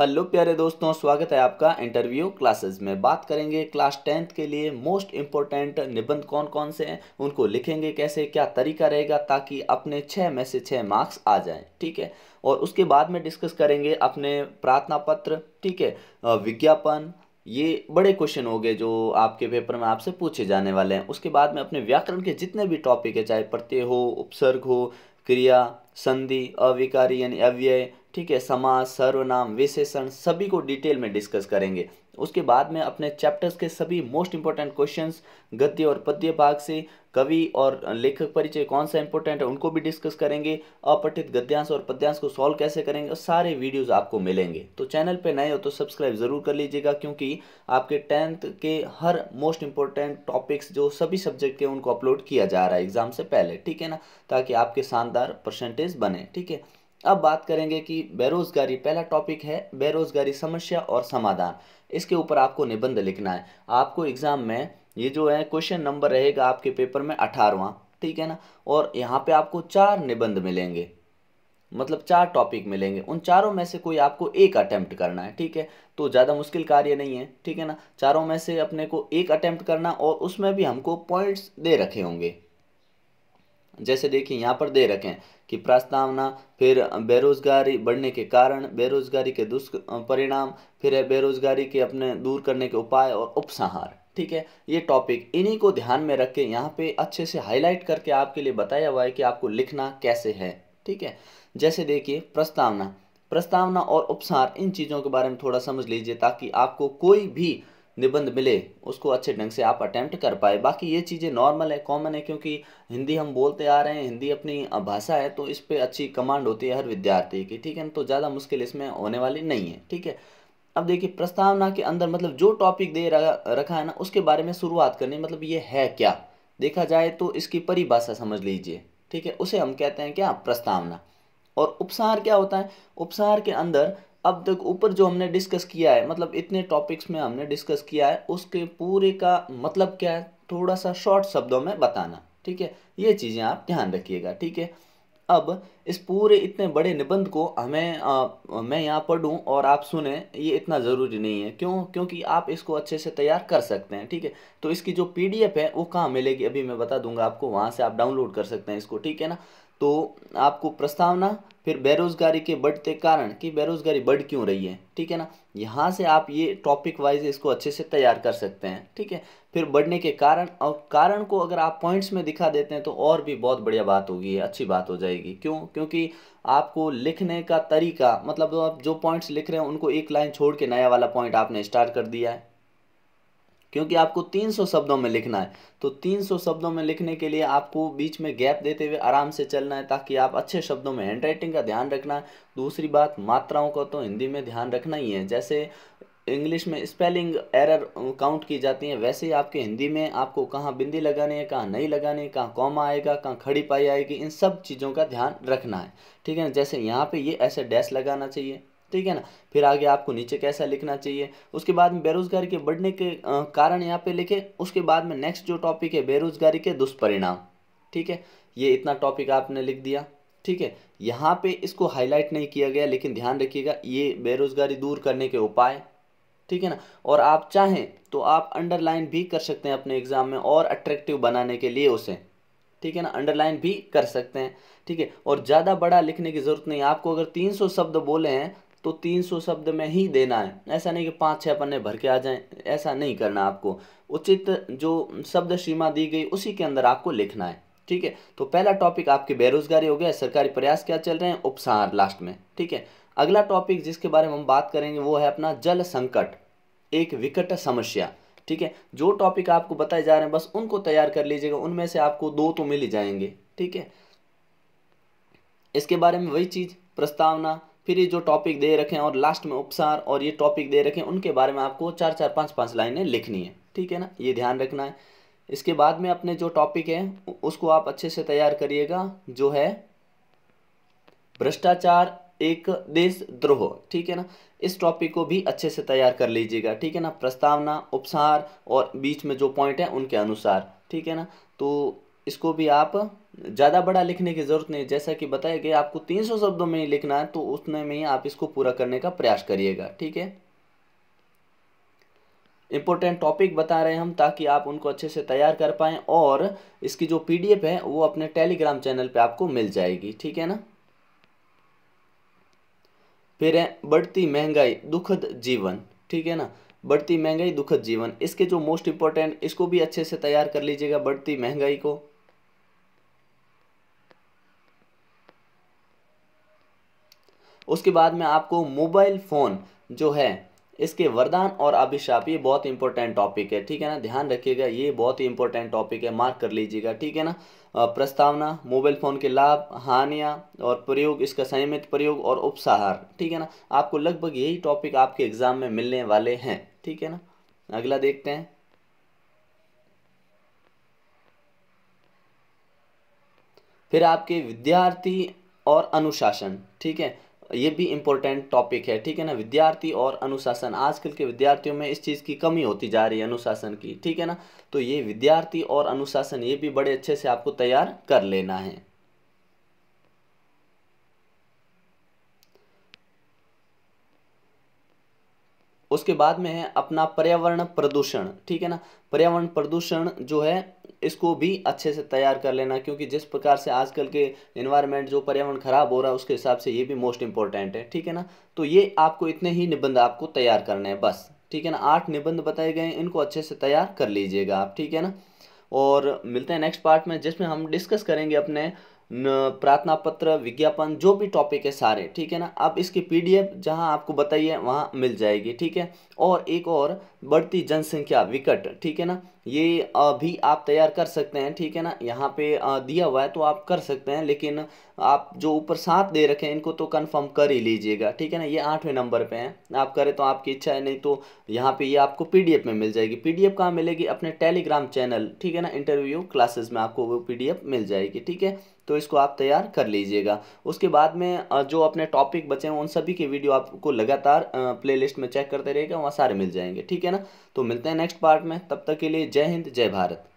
hello प्यारे दोस्तों स्वागत है आपका इंटरव्यू क्लासेस में बात करेंगे क्लास टेंथ के लिए मोस्ट इम्पोर्टेंट निबंध कौन कौन से हैं उनको लिखेंगे कैसे क्या तरीका रहेगा ताकि अपने छः में से छः मार्क्स आ जाएं ठीक है और उसके बाद में डिस्कस करेंगे अपने प्रार्थना पत्र ठीक है विज्ञापन ये बड़े क्वेश्चन हो गए जो आपके पेपर में आपसे पूछे जाने वाले हैं उसके बाद में अपने व्याकरण के जितने भी टॉपिक है चाहे प्रत्यय हो उपसर्ग हो क्रिया संधि अविकारी यानी अव्यय ठीक है समास सर्वनाम विशेषण सभी को डिटेल में डिस्कस करेंगे उसके बाद में अपने चैप्टर्स के सभी मोस्ट इंपॉर्टेंट क्वेश्चंस गद्य और पद्य भाग से कवि और लेखक परिचय कौन सा इंपॉर्टेंट है उनको भी डिस्कस करेंगे अपठित गद्यांश और पद्यांश को सॉल्व कैसे करेंगे और सारे वीडियोस आपको मिलेंगे तो चैनल पे नए हो तो सब्सक्राइब ज़रूर कर लीजिएगा क्योंकि आपके टेंथ के हर मोस्ट इंपॉर्टेंट टॉपिक्स जो सभी सब्जेक्ट के उनको अपलोड किया जा रहा है एग्ज़ाम से पहले ठीक है ना ताकि आपके शानदार परसेंटेज बने ठीक है अब बात करेंगे कि बेरोज़गारी पहला टॉपिक है बेरोज़गारी समस्या और समाधान इसके ऊपर आपको निबंध लिखना है आपको एग्ज़ाम में ये जो है क्वेश्चन नंबर रहेगा आपके पेपर में अठारवा ठीक है ना और यहाँ पे आपको चार निबंध मिलेंगे मतलब चार टॉपिक मिलेंगे उन चारों में से कोई आपको एक अटैम्प्ट करना है ठीक है तो ज़्यादा मुश्किल कार्य नहीं है ठीक है ना चारों में से अपने को एक अटैम्प्ट करना और उसमें भी हमको पॉइंट्स दे रखे होंगे जैसे देखिए यहाँ पर दे रखें कि प्रस्तावना फिर बेरोजगारी बढ़ने के कारण बेरोजगारी के दुष्परिणाम फिर है बेरोजगारी के अपने दूर करने के उपाय और उपसंहार ठीक है ये टॉपिक इन्हीं को ध्यान में रख के यहाँ पे अच्छे से हाईलाइट करके आपके लिए बताया हुआ है कि आपको लिखना कैसे है ठीक है जैसे देखिए प्रस्तावना प्रस्तावना और उपसार इन चीज़ों के बारे में थोड़ा समझ लीजिए ताकि आपको कोई भी निबंध मिले उसको अच्छे ढंग से आप अटैम्प्ट कर पाए बाकी ये चीज़ें नॉर्मल है कॉमन है क्योंकि हिंदी हम बोलते आ रहे हैं हिंदी अपनी भाषा है तो इस पर अच्छी कमांड होती है हर विद्यार्थी की ठीक है तो ज़्यादा मुश्किल इसमें होने वाली नहीं है ठीक है अब देखिए प्रस्तावना के अंदर मतलब जो टॉपिक दे रखा है ना उसके बारे में शुरुआत करनी मतलब ये है क्या देखा जाए तो इसकी परिभाषा समझ लीजिए ठीक है उसे हम कहते हैं क्या प्रस्तावना और उपसार क्या होता है उपसार के अंदर अब तक ऊपर जो हमने डिस्कस किया है मतलब इतने टॉपिक्स में हमने डिस्कस किया है उसके पूरे का मतलब क्या है थोड़ा सा शॉर्ट शब्दों में बताना ठीक है ये चीज़ें आप ध्यान रखिएगा ठीक है अब इस पूरे इतने बड़े निबंध को हमें आ, मैं यहाँ पढ़ूँ और आप सुने ये इतना ज़रूरी नहीं है क्यों क्योंकि आप इसको अच्छे से तैयार कर सकते हैं ठीक है तो इसकी जो पीडीएफ है वो कहाँ मिलेगी अभी मैं बता दूंगा आपको वहाँ से आप डाउनलोड कर सकते हैं इसको ठीक है ना तो आपको प्रस्तावना फिर बेरोज़गारी के बढ़ते कारण कि बेरोज़गारी बढ़ क्यों रही है ठीक है ना यहाँ से आप ये टॉपिक वाइज इसको अच्छे से तैयार कर सकते हैं ठीक है फिर बढ़ने के कारण और कारण को अगर आप पॉइंट्स में दिखा देते हैं तो और भी बहुत बढ़िया बात होगी अच्छी बात हो जाएगी क्यों क्योंकि आपको लिखने का तरीका मतलब आप जो पॉइंट्स लिख रहे हैं उनको एक लाइन छोड़ के नया वाला पॉइंट आपने स्टार्ट कर दिया है क्योंकि आपको 300 शब्दों में लिखना है तो 300 शब्दों में लिखने के लिए आपको बीच में गैप देते हुए आराम से चलना है ताकि आप अच्छे शब्दों में हैंड राइटिंग का ध्यान रखना है दूसरी बात मात्राओं का तो हिंदी में ध्यान रखना ही है जैसे इंग्लिश में स्पेलिंग एरर काउंट की जाती है वैसे ही आपके हिंदी में आपको कहाँ बिंदी लगानी है कहाँ नहीं लगानी है कहाँ कॉमा आएगा कहाँ खड़ी पाई आएगी इन सब चीज़ों का ध्यान रखना है ठीक है ना जैसे यहाँ पे ये ऐसे डैश लगाना चाहिए ठीक है ना फिर आगे आपको नीचे कैसा लिखना चाहिए उसके बाद में बेरोजगारी के बढ़ने के कारण यहाँ पे लिखे उसके बाद में नेक्स्ट जो टॉपिक है बेरोजगारी के दुष्परिणाम ठीक है ये इतना टॉपिक आपने लिख दिया ठीक है यहाँ पे इसको हाईलाइट नहीं किया गया लेकिन ध्यान रखिएगा ये बेरोजगारी दूर करने के उपाय ठीक है ना और आप चाहें तो आप अंडरलाइन भी कर सकते हैं अपने एग्ज़ाम में और अट्रैक्टिव बनाने के लिए उसे ठीक है ना अंडरलाइन भी कर सकते हैं ठीक है और ज़्यादा बड़ा लिखने की ज़रूरत नहीं आपको अगर 300 शब्द बोले हैं तो 300 शब्द में ही देना है ऐसा नहीं कि पाँच छः पन्ने भर के आ जाएं ऐसा नहीं करना आपको उचित जो शब्द सीमा दी गई उसी के अंदर आपको लिखना है ठीक है तो पहला टॉपिक आपके बेरोजगारी हो गया सरकारी प्रयास क्या चल रहे हैं उपसार लास्ट में ठीक है अगला टॉपिक जिसके बारे में हम बात करेंगे वो है अपना जल संकट एक विकट समस्या ठीक है जो टॉपिक आपको बताए जा रहे हैं बस उनको तैयार कर लीजिएगा उनमें से आपको दो तो मिल ही जाएंगे ठीक है इसके बारे में वही चीज़ प्रस्तावना फिर ये जो टॉपिक दे रखे हैं और लास्ट में उपसार और ये टॉपिक दे रखे हैं उनके बारे में आपको चार चार पाँच पाँच लाइनें लिखनी है ठीक है ना ये ध्यान रखना है इसके बाद में अपने जो टॉपिक है उसको आप अच्छे से तैयार करिएगा जो है भ्रष्टाचार एक देश द्रोह ठीक है ना इस टॉपिक को भी अच्छे से तैयार कर लीजिएगा ठीक है ना प्रस्तावना उपसार और बीच में जो पॉइंट है उनके अनुसार ठीक है ना तो इसको भी आप ज़्यादा बड़ा लिखने की ज़रूरत नहीं जैसा कि बताया गया आपको 300 शब्दों में ही लिखना है तो उतने में ही आप इसको पूरा करने का प्रयास करिएगा ठीक है इम्पोर्टेंट टॉपिक बता रहे हैं हम ताकि आप उनको अच्छे से तैयार कर पाएँ और इसकी जो पीडीएफ है वो अपने टेलीग्राम चैनल पर आपको मिल जाएगी ठीक है ना फिर है बढ़ती महंगाई दुखद जीवन ठीक है ना बढ़ती महंगाई दुखद जीवन इसके जो मोस्ट इम्पोर्टेंट इसको भी अच्छे से तैयार कर लीजिएगा बढ़ती महंगाई को उसके बाद में आपको मोबाइल फ़ोन जो है इसके वरदान और अभिशाप ये बहुत इंपॉर्टेंट टॉपिक है ठीक है ना ध्यान रखिएगा ये बहुत ही इंपॉर्टेंट टॉपिक है मार्क कर लीजिएगा ठीक है ना प्रस्तावना मोबाइल फ़ोन के लाभ हानियाँ और प्रयोग इसका संयमित प्रयोग और उपसाहार ठीक है ना आपको लगभग यही टॉपिक आपके एग्ज़ाम में मिलने वाले हैं ठीक है ना अगला देखते हैं फिर आपके विद्यार्थी और अनुशासन ठीक है ये भी इम्पोर्टेंट टॉपिक है ठीक है ना विद्यार्थी और अनुशासन आजकल के विद्यार्थियों में इस चीज़ की कमी होती जा रही है अनुशासन की ठीक है ना तो ये विद्यार्थी और अनुशासन ये भी बड़े अच्छे से आपको तैयार कर लेना है उसके बाद में है अपना पर्यावरण प्रदूषण ठीक है ना पर्यावरण प्रदूषण जो है इसको भी अच्छे से तैयार कर लेना क्योंकि जिस प्रकार से आजकल के इन्वायरमेंट जो पर्यावरण खराब हो रहा है उसके हिसाब से ये भी मोस्ट इंपॉर्टेंट है ठीक है ना तो ये आपको इतने ही निबंध आपको तैयार करने हैं बस ठीक है ना आठ निबंध बताए गए हैं इनको अच्छे से तैयार कर लीजिएगा आप ठीक है ना और मिलते हैं नेक्स्ट पार्ट में जिसमें हम डिस्कस करेंगे अपने प्रार्थना पत्र विज्ञापन जो भी टॉपिक है सारे ठीक है ना अब इसकी पीडीएफ जहाँ आपको बताइए वहाँ मिल जाएगी ठीक है और एक और बढ़ती जनसंख्या विकट ठीक है ना ये भी आप तैयार कर सकते हैं ठीक है ना यहाँ पे दिया हुआ है तो आप कर सकते हैं लेकिन आप जो ऊपर साथ दे रखे हैं इनको तो कन्फर्म कर ही लीजिएगा ठीक है ना ये आठवें नंबर पर हैं आप करें तो आपकी इच्छा है नहीं तो यहाँ पर ये आपको पी में मिल जाएगी पी कहाँ मिलेगी अपने टेलीग्राम चैनल ठीक है ना इंटरव्यू क्लासेज में आपको वो पी मिल जाएगी ठीक है तो इसको आप तैयार कर लीजिएगा उसके बाद में जो अपने टॉपिक बचे हैं उन सभी के वीडियो आपको लगातार प्लेलिस्ट में चेक करते रहेगा वहाँ सारे मिल जाएंगे ठीक है ना तो मिलते हैं नेक्स्ट पार्ट में तब तक के लिए जय हिंद जय भारत